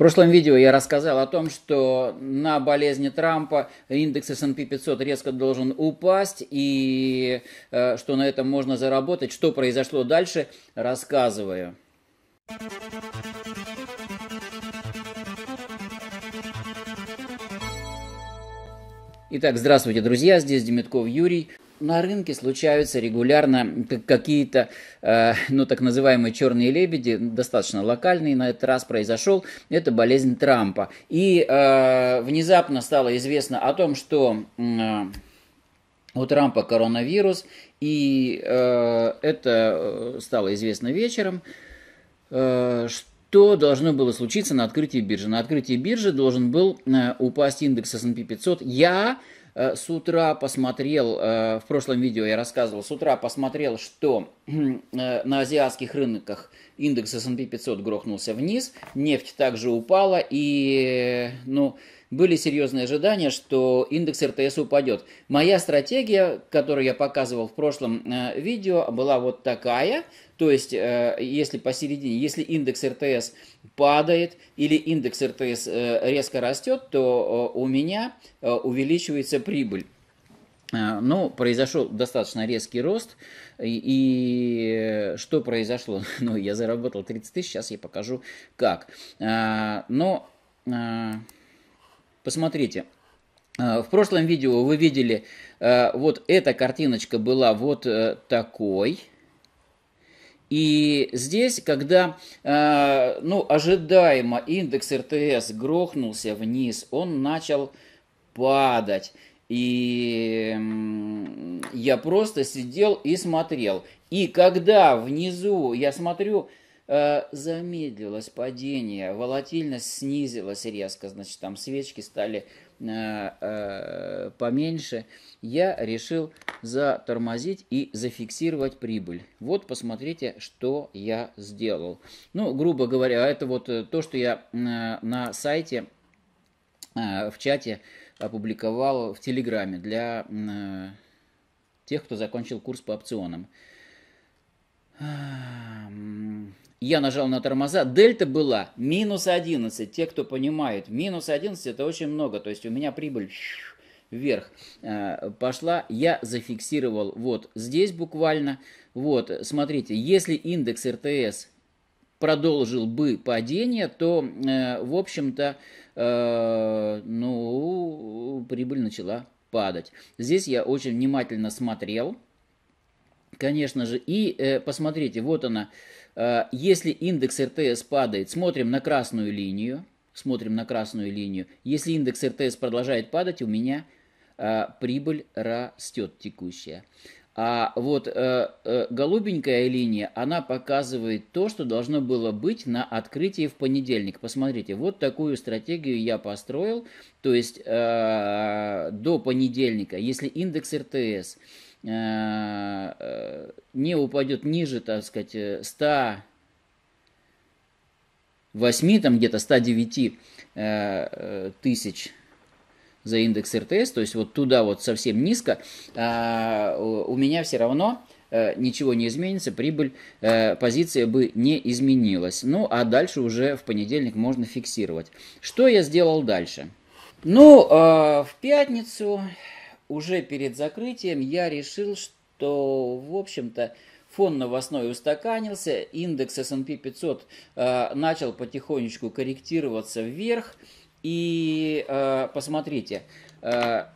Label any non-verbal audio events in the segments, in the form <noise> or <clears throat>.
В прошлом видео я рассказал о том, что на болезни Трампа индекс S&P 500 резко должен упасть и э, что на этом можно заработать. Что произошло дальше, рассказываю. Итак, здравствуйте, друзья, здесь Демитков Юрий на рынке случаются регулярно какие-то, э, ну, так называемые черные лебеди, достаточно локальные, на этот раз произошел, это болезнь Трампа. И э, внезапно стало известно о том, что э, у Трампа коронавирус, и э, это э, стало известно вечером, э, что что должно было случиться на открытии биржи. На открытии биржи должен был э, упасть индекс S&P 500. Я Э, с утра посмотрел, э, в прошлом видео я рассказывал, с утра посмотрел, что <clears throat> э, на азиатских рынках индекс S&P 500 грохнулся вниз, нефть также упала, и, ну, были серьезные ожидания, что индекс РТС упадет. Моя стратегия, которую я показывал в прошлом видео, была вот такая – то есть, э, если посередине, если индекс РТС падает или индекс РТС э, резко растет, то э, у меня увеличивается прибыль. Ну, произошел достаточно резкий рост. И, и что произошло? <laughs> Ну, я заработал 30 тысяч, сейчас я покажу как. Но посмотрите, в прошлом видео вы видели, вот эта картиночка была вот такой – и здесь, когда э, ну, ожидаемо индекс РТС грохнулся вниз, он начал падать. И э, я просто сидел и смотрел. И когда внизу я смотрю, Э, замедлилось падение, волатильность снизилась резко, значит, там свечки стали э, э, поменьше, я решил затормозить и зафиксировать прибыль. Вот посмотрите, что я сделал. Ну, грубо говоря, это вот то, что я на сайте, в чате опубликовал в Телеграме для тех, кто закончил курс по опционам я нажал на тормоза, дельта была минус 11. Те, кто понимает, минус 11 это очень много. То есть у меня прибыль вверх э, пошла. Я зафиксировал вот здесь буквально. Вот, смотрите, если индекс РТС продолжил бы падение, то, э, в общем-то, э, ну, прибыль начала падать. Здесь я очень внимательно смотрел, конечно же, и э, посмотрите, вот она, Э, если индекс РТС падает, смотрим на красную линию. Смотрим на красную линию. Если индекс РТС продолжает падать, у меня э, прибыль растет текущая. А вот э, э, голубенькая линия, она показывает то, что должно было быть на открытии в понедельник. Посмотрите, вот такую стратегию я построил. То есть э, до понедельника, если индекс РТС Э, э, не упадет ниже, так сказать, 108, э, там где-то 109 тысяч за индекс РТС, то есть вот туда вот совсем низко, а, у меня все равно ничего не изменится, прибыль, позиция бы не изменилась. Ну, а дальше уже в понедельник можно фиксировать. Что я сделал дальше? Ну, в пятницу уже перед закрытием я решил, что, в общем-то, фон новостной устаканился, индекс S&P 500 э, начал потихонечку корректироваться вверх. И э, посмотрите, э,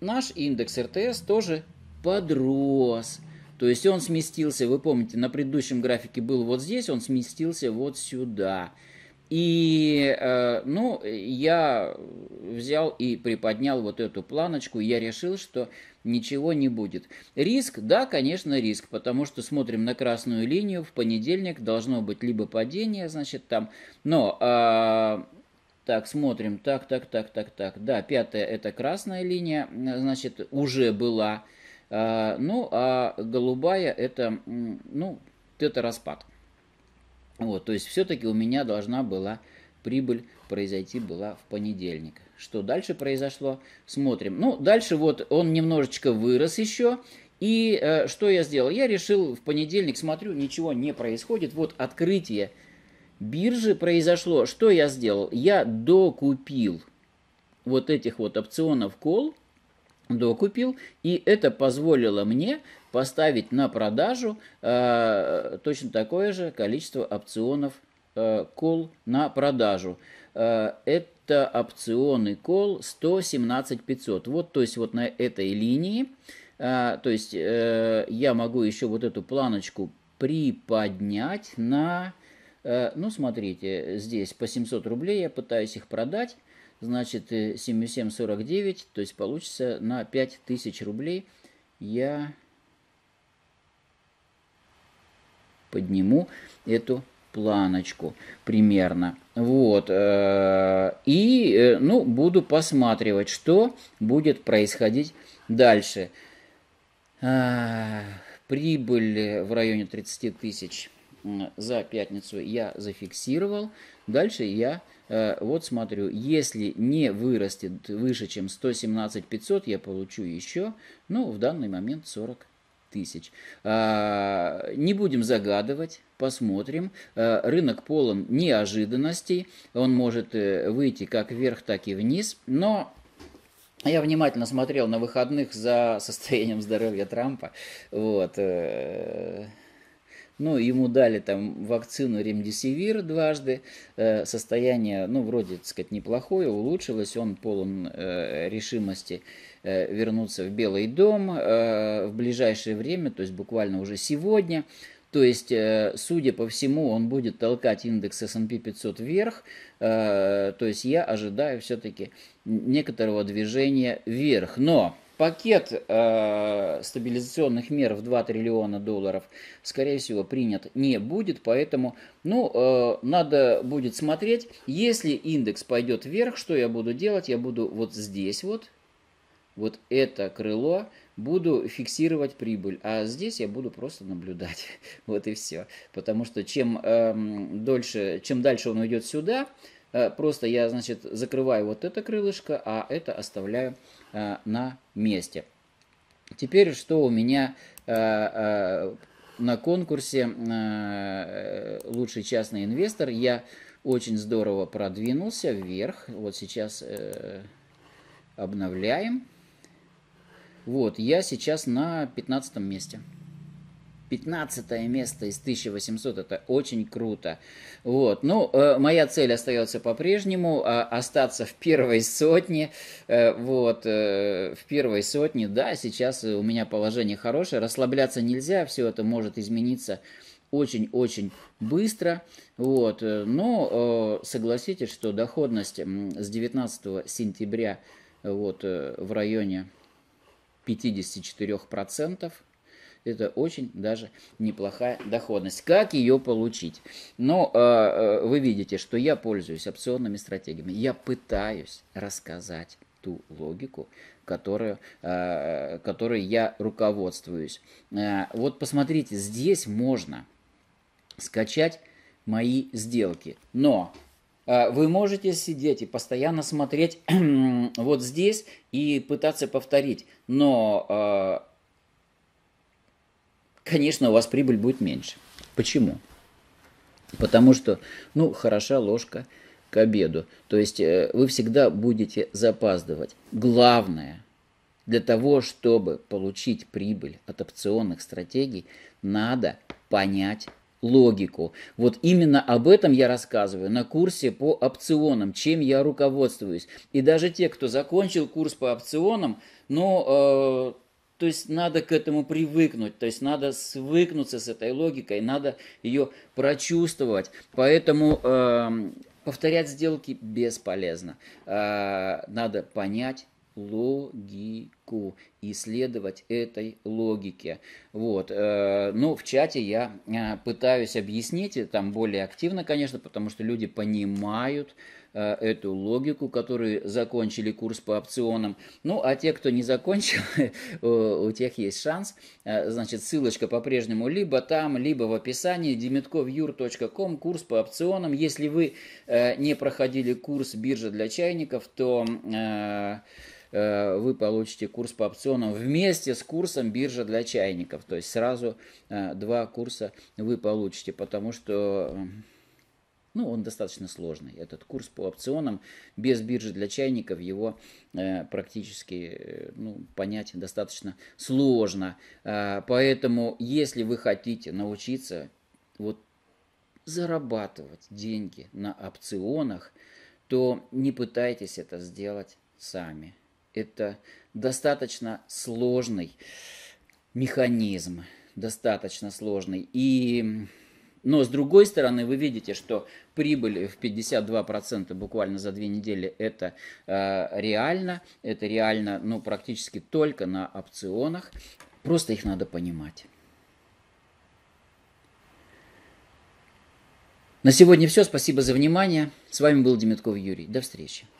наш индекс РТС тоже подрос. То есть он сместился, вы помните, на предыдущем графике был вот здесь, он сместился вот сюда. И, э, ну, я взял и приподнял вот эту планочку, я решил, что ничего не будет. Риск, да, конечно, риск, потому что смотрим на красную линию, в понедельник должно быть либо падение, значит, там, но, э, так, смотрим, так, так, так, так, так, да, пятая это красная линия, значит, уже была, э, ну, а голубая это, ну, это распад. Вот, то есть все-таки у меня должна была прибыль произойти была в понедельник. Что дальше произошло, смотрим. Ну, дальше вот он немножечко вырос еще. И э, что я сделал? Я решил в понедельник, смотрю, ничего не происходит. Вот открытие биржи произошло. Что я сделал? Я докупил вот этих вот опционов кол докупил, и это позволило мне поставить на продажу э, точно такое же количество опционов э, кол на продажу. Э, это опционы кол 117 500. Вот, то есть вот на этой линии, э, то есть э, я могу еще вот эту планочку приподнять на... Э, ну, смотрите, здесь по 700 рублей я пытаюсь их продать значит 7749, э, то есть получится на 5000 рублей я подниму эту планочку примерно. Вот. Э, и, э, ну, буду посматривать, что будет происходить дальше. А, прибыль в районе 30 тысяч за пятницу я зафиксировал. Дальше я Э, вот смотрю, если не вырастет выше, чем 117 500, я получу еще, ну, в данный момент 40 тысяч. А, не будем загадывать, посмотрим. Э, рынок полон неожиданностей, он может э, выйти как вверх, так и вниз, но я внимательно смотрел на выходных за <laughs> состоянием здоровья Трампа. Вот. Ну, ему дали там вакцину ремдисивир дважды. Э, состояние, ну, вроде, так сказать, неплохое, улучшилось. Он полон э, решимости э, вернуться в Белый дом в ближайшее время, то есть буквально уже сегодня. То есть, судя по всему, он будет толкать индекс S&P 500 вверх. То есть, я ожидаю все-таки некоторого движения вверх. Но Пакет э, стабилизационных мер в 2 триллиона долларов, скорее всего, принят не будет, поэтому ну, э, надо будет смотреть, если индекс пойдет вверх, что я буду делать? Я буду вот здесь вот, вот это крыло, буду фиксировать прибыль, а здесь я буду просто наблюдать. <laughs> вот и все. Потому что чем, э, дольше, чем дальше он уйдет сюда, Э, просто я, значит, закрываю вот это крылышко, а это оставляю э, на месте. Теперь что у меня э, на конкурсе «Лучший частный инвестор» я очень здорово продвинулся вверх. Вот сейчас обновляем. Вот, я сейчас на 15 месте. 15 место из 1800, это очень круто. Вот. Ну, э, моя цель остается по-прежнему, э, остаться в первой сотне. Э, вот, э, в первой сотне, да, сейчас у меня положение хорошее, расслабляться нельзя, все это может измениться очень-очень быстро. Вот. Э, но э, согласитесь, что доходность с 19 сентября вот, в районе 54%, это очень даже неплохая доходность. Как ее получить? Но ну, э, а, а, вы видите, что я пользуюсь опционными стратегиями. Я пытаюсь рассказать ту логику, которую, э, которой я руководствуюсь. Э, вот посмотрите, здесь можно скачать мои сделки. Но вы можете сидеть и постоянно смотреть <clears throat> вот здесь и пытаться повторить, но конечно, у вас прибыль будет меньше. Почему? Потому что, ну, хороша ложка к обеду. То есть э, вы всегда будете запаздывать. Главное, для того, чтобы получить прибыль от опционных стратегий, надо понять логику. Вот именно об этом я рассказываю на курсе по опционам, чем я руководствуюсь. И даже те, кто закончил курс по опционам, но э, то есть надо к этому привыкнуть, то есть надо свыкнуться с этой логикой, надо ее прочувствовать. Поэтому э, повторять сделки бесполезно. Э, надо понять логику логику и следовать этой логике. Вот. Э, ну, в чате я э, пытаюсь объяснить, там более активно, конечно, потому что люди понимают, э, эту логику, которые закончили курс по опционам. Ну, а те, кто не закончил, <laughs> у тех есть шанс. Значит, ссылочка по-прежнему либо там, либо в описании demetkovyur.com, курс по опционам. Если вы не проходили курс биржа для чайников, то вы получите курс по опционам вместе с курсом биржа для чайников. То есть сразу э, два курса вы получите, потому что э, ну, он достаточно сложный. Этот курс по опционам без биржи для чайников его э, практически ну, понять достаточно сложно. поэтому, если вы хотите научиться вот зарабатывать деньги на опционах, то не пытайтесь это сделать сами это достаточно сложный механизм, достаточно сложный. И, но с другой стороны, вы видите, что прибыль в 52% буквально за две недели это э, реально, это реально, ну, практически только на опционах. Просто их надо понимать. На сегодня все. Спасибо за внимание. С вами был Демятков Юрий. До встречи.